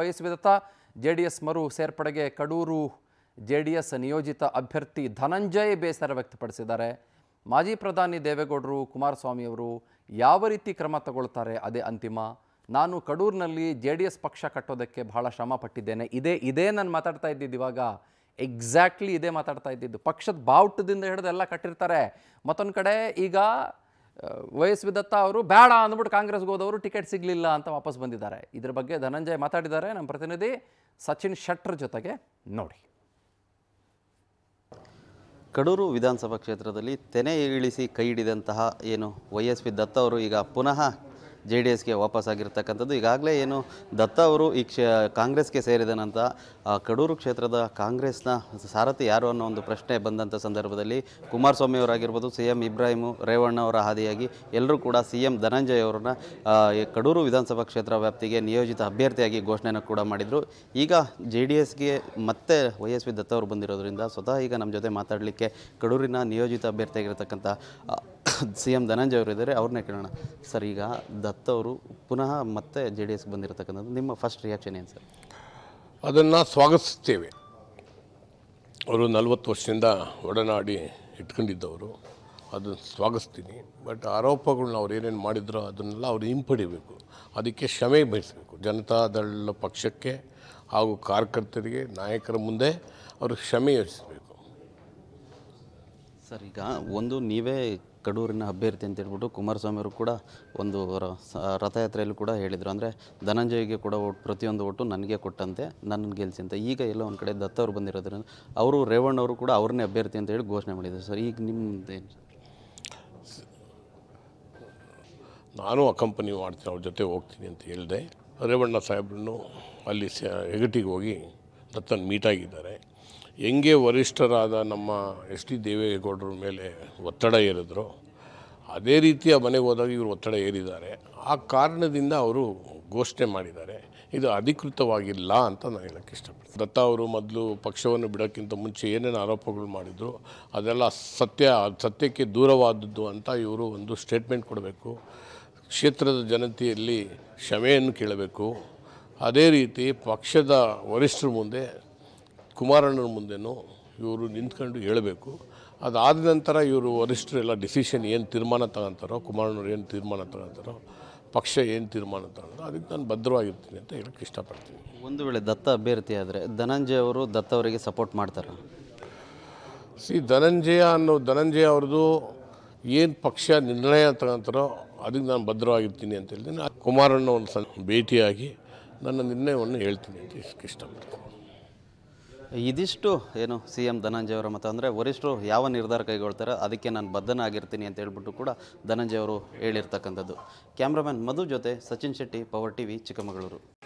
ವಹಿಸಿದತ್ತ J D S ಮರು ಸೇರ್ಪಡೆಗೆ Kadur J D S ನಿಯೋಜಿತ ಅಭ್ಯರ್ಥಿ ಧನಂಜಯ್ ಬೇಸರ ವ್ಯಕ್ತಪಡಿಸಿದ್ದಾರೆ ಮಾಜಿ ಪ್ರಧಾನಿ ದೇವೇಗೌಡರು ಕುಮಾರಸ್ವಾಮಿಯವರು ಯಾವ ರೀತಿ ಕ್ರಮ ತಗೊಳ್ತಾರೆ ಅದೇ ಅಂತಿಮ ನಾನು ಕಡೂರಿನಲ್ಲಿ ಜೆ ಡಿ ಎಸ್ ಪಕ್ಷ ಕಟ್ಟೋದಕ್ಕೆ ಬಹಳ ಶ್ರಮ ಪಟ್ಟಿದ್ದೇನೆ ಇದೇ ಇದೇ ನಾನು ಮಾತಾಡ್ತಾ ಇದ್ದಿದ್ದು ಇವಾಗ ಎಕ್ಸಾಕ್ಟ್ಲಿ ಇದೇ ಮಾತಾಡ್ತಾ ಇದ್ದಿದ್ದು ಪಕ್ಷದ ಬಾವುಟದಿಂದ ಹಿಡಿದು ಎಲ್ಲ ಕಟ್ಟಿರ್ತಾರೆ ಮತ್ತೊಂದು ಕಡೆ ಈಗ ವಿ ದತ್ತ ಅವರು ಬೇಡ ಅಂದ್ಬಿಟ್ಟು ಕಾಂಗ್ರೆಸ್ಗೆ ಹೋದವರು ಟಿಕೆಟ್ ಸಿಗಲಿಲ್ಲ ಅಂತ ವಾಪಸ್ ಬಂದಿದ್ದಾರೆ ಇದ್ರ ಬಗ್ಗೆ ಧನಂಜಯ್ ಮಾತಾಡಿದ್ದಾರೆ ನಮ್ಮ ಪ್ರತಿನಿಧಿ ಸಚಿನ್ ಶೆಟ್ರ್ ಜೊತೆಗೆ ನೋಡಿ ಕಡೂರು ವಿಧಾನಸಭಾ ಕ್ಷೇತ್ರದಲ್ಲಿ ತೆನೆ ಇಳಿಸಿ ಕೈ ಹಿಡಿದಂತಹ ಏನು ವೈ ಎಸ್ ವಿ ದತ್ತ ಅವರು ಈಗ ಪುನಃ ಜೆ ಡಿ ಎಸ್ಗೆ ವಾಪಸ್ಸಾಗಿರ್ತಕ್ಕಂಥದ್ದು ಈಗಾಗಲೇ ಏನು ದತ್ತ ಅವರು ಈ ಕ್ಷೇ ಕಾಂಗ್ರೆಸ್ಗೆ ಸೇರಿದನಂತ ಕಡೂರು ಕ್ಷೇತ್ರದ ಕಾಂಗ್ರೆಸ್ನ ಸಾರಥಿ ಯಾರು ಅನ್ನೋ ಒಂದು ಪ್ರಶ್ನೆ ಬಂದಂಥ ಸಂದರ್ಭದಲ್ಲಿ ಕುಮಾರಸ್ವಾಮಿ ಅವರಾಗಿರ್ಬೋದು ಸಿ ಎಂ ಇಬ್ರಾಹಿಮು ರೇವಣ್ಣ ಅವರ ಹಾದಿಯಾಗಿ ಎಲ್ಲರೂ ಕೂಡ ಸಿ ಎಂ ಧನಂಜಯ್ ಅವರನ್ನ ಕಡೂರು ವಿಧಾನಸಭಾ ಕ್ಷೇತ್ರ ವ್ಯಾಪ್ತಿಗೆ ನಿಯೋಜಿತ ಅಭ್ಯರ್ಥಿಯಾಗಿ ಘೋಷಣೆಯನ್ನು ಕೂಡ ಮಾಡಿದರು ಈಗ ಜೆ ಡಿ ಎಸ್ಗೆ ಮತ್ತೆ ವೈ ಎಸ್ ವಿ ದತ್ತ ಅವರು ಬಂದಿರೋದ್ರಿಂದ ಸ್ವತಃ ಈಗ ನಮ್ಮ ಜೊತೆ ಮಾತಾಡಲಿಕ್ಕೆ ಕಡೂರಿನ ನಿಯೋಜಿತ ಅಭ್ಯರ್ಥಿಯಾಗಿರ್ತಕ್ಕಂಥ ಸಿ ಎಮ್ ಧನಂಜಯ ಅವರು ಇದ್ದಾರೆ ಅವ್ರನ್ನೇ ಕೇಳೋಣ ಸರ್ ಈಗ ದತ್ ಅವರು ಪುನಃ ಮತ್ತೆ ಜೆ ಡಿ ಎಸ್ ಬಂದಿರತಕ್ಕಂಥದ್ದು ನಿಮ್ಮ ಫಸ್ಟ್ ರಿಯಾಕ್ಷನ್ ಏನು ಸರ್ ಅದನ್ನು ಸ್ವಾಗತಿಸ್ತೇವೆ ಅವರು ನಲವತ್ತು ವರ್ಷದಿಂದ ಒಡನಾಡಿ ಇಟ್ಕೊಂಡಿದ್ದವರು ಅದನ್ನು ಸ್ವಾಗತಿಸ್ತೀನಿ ಬಟ್ ಆರೋಪಗಳನ್ನ ಅವ್ರು ಏನೇನು ಮಾಡಿದ್ರೋ ಅದನ್ನೆಲ್ಲ ಅವ್ರು ಹಿಂಪಡಿಬೇಕು ಅದಕ್ಕೆ ಕ್ಷಮೆ ಬಯಸಬೇಕು ಜನತಾದಳ ಪಕ್ಷಕ್ಕೆ ಹಾಗೂ ಕಾರ್ಯಕರ್ತರಿಗೆ ನಾಯಕರ ಮುಂದೆ ಅವರು ಕ್ಷಮೆ ಯೋಚಿಸಬೇಕು ಸರ್ ಈಗ ಒಂದು ನೀವೇ ಕಡೂರಿನ ಅಭ್ಯರ್ಥಿ ಅಂತ ಹೇಳ್ಬಿಟ್ಟು ಕುಮಾರಸ್ವಾಮಿ ಅವರು ಕೂಡ ಒಂದು ರಥಯಾತ್ರೆಯಲ್ಲೂ ಕೂಡ ಹೇಳಿದರು ಅಂದರೆ ಧನಂಜಯಿಗೆ ಕೂಡ ಓಟ್ ಪ್ರತಿಯೊಂದು ಓಟು ನನಗೆ ಕೊಟ್ಟಂತೆ ನನ್ನ ಗೆಲ್ಸಿ ಅಂತ ಈಗ ಎಲ್ಲ ಒಂದು ಕಡೆ ದತ್ತ ಅವರು ಬಂದಿರೋದ್ರಿಂದ ಅವರು ರೇವಣ್ಣವರು ಕೂಡ ಅವ್ರನ್ನೇ ಅಭ್ಯರ್ಥಿ ಅಂತ ಹೇಳಿ ಘೋಷಣೆ ಮಾಡಿದ್ದಾರೆ ಸರ್ ಈಗ ನಿಮ್ಮದೇನು ನಾನು ಆ ಕಂಪನಿ ಮಾಡ್ತೀನಿ ಅವ್ರ ಜೊತೆ ಹೋಗ್ತೀನಿ ಅಂತ ಹೇಳಿದೆ ರೇವಣ್ಣ ಸಾಹೇಬ್ರನ್ನು ಅಲ್ಲಿ ಹೆಗಟಿಗೆ ಹೋಗಿ ದತ್ತನ ಮೀಟಾಗಿದ್ದಾರೆ ಹೆಂಗೆ ವರಿಷ್ಠರಾದ ನಮ್ಮ ಎಸ್ ಟಿ ದೇವೇಗೌಡರ ಮೇಲೆ ಒತ್ತಡ ಏರಿದ್ರು ಅದೇ ರೀತಿಯ ಮನೆಗೆ ಹೋದಾಗ ಇವರು ಒತ್ತಡ ಏರಿದ್ದಾರೆ ಆ ಕಾರಣದಿಂದ ಅವರು ಘೋಷಣೆ ಮಾಡಿದ್ದಾರೆ ಇದು ಅಧಿಕೃತವಾಗಿಲ್ಲ ಅಂತ ನಾನು ಹೇಳೋಕ್ಕೆ ಇಷ್ಟಪಡ್ತೀನಿ ದತ್ತ ಅವರು ಮೊದಲು ಪಕ್ಷವನ್ನು ಬಿಡೋಕ್ಕಿಂತ ಮುಂಚೆ ಏನೇನು ಆರೋಪಗಳು ಮಾಡಿದ್ರು ಅದೆಲ್ಲ ಸತ್ಯ ಸತ್ಯಕ್ಕೆ ದೂರವಾದದ್ದು ಅಂತ ಇವರು ಒಂದು ಸ್ಟೇಟ್ಮೆಂಟ್ ಕೊಡಬೇಕು ಕ್ಷೇತ್ರದ ಜನತೆಯಲ್ಲಿ ಕ್ಷಮೆಯನ್ನು ಕೇಳಬೇಕು ಅದೇ ರೀತಿ ಪಕ್ಷದ ವರಿಷ್ಠರ ಮುಂದೆ ಕುಮಾರಣ್ಣನ ಮುಂದೆನೂ ಇವರು ನಿಂತ್ಕೊಂಡು ಹೇಳಬೇಕು ಅದಾದ ನಂತರ ಇವರು ವರಿಷ್ಠರೆಲ್ಲ ಡಿಸಿಷನ್ ಏನು ತೀರ್ಮಾನ ತಗೊತಾರೋ ಕುಮಾರಣ್ಣವ್ರು ಏನು ತೀರ್ಮಾನ ತಗೊಂತಾರೋ ಪಕ್ಷ ಏನು ತೀರ್ಮಾನ ತಗೋತಾರೋ ಅದಕ್ಕೆ ನಾನು ಭದ್ರವಾಗಿರ್ತೀನಿ ಅಂತ ಹೇಳಕ್ಕೆ ಇಷ್ಟಪಡ್ತೀನಿ ಒಂದು ವೇಳೆ ದತ್ತ ಅಭ್ಯರ್ಥಿ ಆದರೆ ಧನಂಜಯ ಅವರು ದತ್ತ ಅವರಿಗೆ ಸಪೋರ್ಟ್ ಮಾಡ್ತಾರೆ ಸಿ ಧನಂಜಯ ಅನ್ನೋ ಧನಂಜಯ ಅವ್ರದ್ದು ಏನು ಪಕ್ಷ ನಿರ್ಣಯ ತಗೋತಾರೋ ಅದಕ್ಕೆ ನಾನು ಭದ್ರವಾಗಿರ್ತೀನಿ ಅಂತ ಹೇಳ್ತೀನಿ ಕುಮಾರಣ್ಣ ಒಂದು ಸ ಭೇಟಿಯಾಗಿ ನನ್ನ ನಿರ್ಣಯವನ್ನು ಹೇಳ್ತೀನಿ ಅಂತ ಇಷ್ಟಪಡ್ತೀನಿ ಇದಿಷ್ಟು ಏನು ಸಿ ಎಂ ಧನಂಜಯವರ ಮತ ಅಂದರೆ ವರಿಷ್ಠರು ಯಾವ ನಿರ್ಧಾರ ಕೈಗೊಳ್ತಾರೆ ಅದಕ್ಕೆ ನಾನು ಬದ್ಧನಾಗಿರ್ತೀನಿ ಅಂತ ಹೇಳ್ಬಿಟ್ಟು ಕೂಡ ಧನಂಜಯವರು ಹೇಳಿರ್ತಕ್ಕಂಥದ್ದು ಕ್ಯಾಮ್ರಾಮನ್ ಮಧು ಜೊತೆ Sachin Shetty power T V Chikkamagaluru